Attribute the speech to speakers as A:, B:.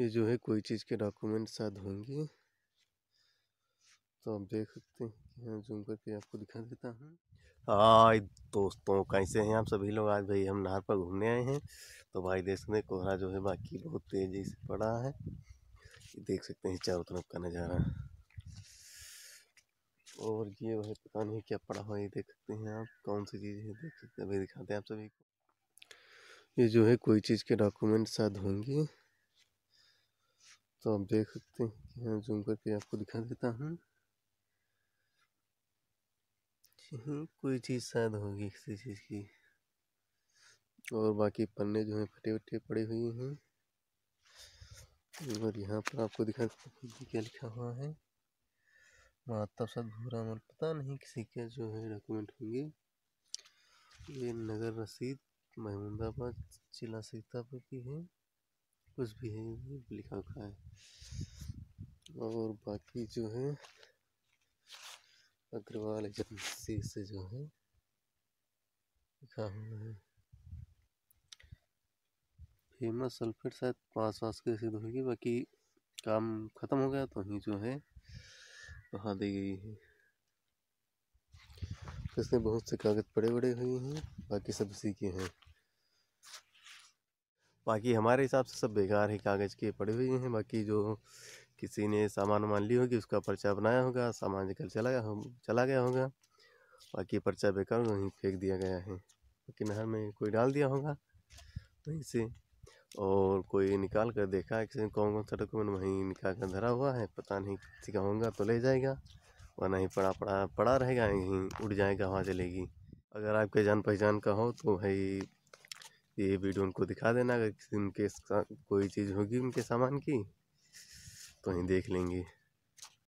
A: ये जो है कोई चीज़ के डॉक्यूमेंट शायद होंगे तो आप देख सकते हैं जूम करके आपको दिखा देता हूँ आए दोस्तों कैसे हैं आप सभी लोग आज भाई हम नहर पर घूमने आए हैं तो भाई देख सकते हैं कोहरा जो है बाकी बहुत तेज़ी से पड़ा है ये देख सकते हैं चारों तरफ का नज़ारा और ये भाई पता नहीं क्या पड़ा हुआ ये देख सकते हैं आप कौन सी चीज़ है देख सकते हैं अभी दिखाते हैं आप सभी को ये जो है कोई चीज़ के डॉक्यूमेंट शायद होंगे दोस्तों आप देख सकते हैं जूम करके आपको दिखा देता हूँ हम्म, कोई चीज़ शायद होगी किसी चीज़ की और बाकी पन्ने जो हैं फटे फटे पड़े हुए हैं और यहाँ पर आपको दिखा क्या लिखा हुआ है महात्मा सद भूरा अमल पता नहीं किसी के जो है डॉक्यूमेंट होंगे ये नगर रसीद महमूदाबाद जिला सीतापुर की है कुछ भी है लिखा हुआ है और बाकी जो है अग्रवाल एजेंसी से जो है लिखा हुआ है फेमस सल्फेट शायद पास पास के सिद्ध होगी बाकी काम ख़त्म हो गया तो ही जो है वहाँ दी गई है इसमें बहुत से कागज़ पड़े बड़े हुए हैं बाकी सब इसी के हैं बाकी हमारे हिसाब से सब बेकार है कागज़ के पड़े हुए हैं बाकी जो किसी ने सामान मान ली होगी उसका पर्चा बनाया होगा सामान निकल चला गया चला गया होगा बाकी पर्चा बेकार वहीं फेंक दिया गया है बाकी नहर में कोई डाल दिया होगा वहीं तो से और कोई निकाल कर देखा किसी कौन कौन सा डॉक्यूमेंट वहीं निकाल कर धरा हुआ है पता नहीं किसी का होगा तो ले जाएगा वरना ही पड़ा पड़ा पड़ा रहेगा यहीं उड़ जाएगा वहाँ चलेगी अगर आपके जान पहचान का हो तो भाई ये वीडियो उनको दिखा देना अगर उनके कोई चीज़ होगी उनके सामान की तो वहीं देख लेंगे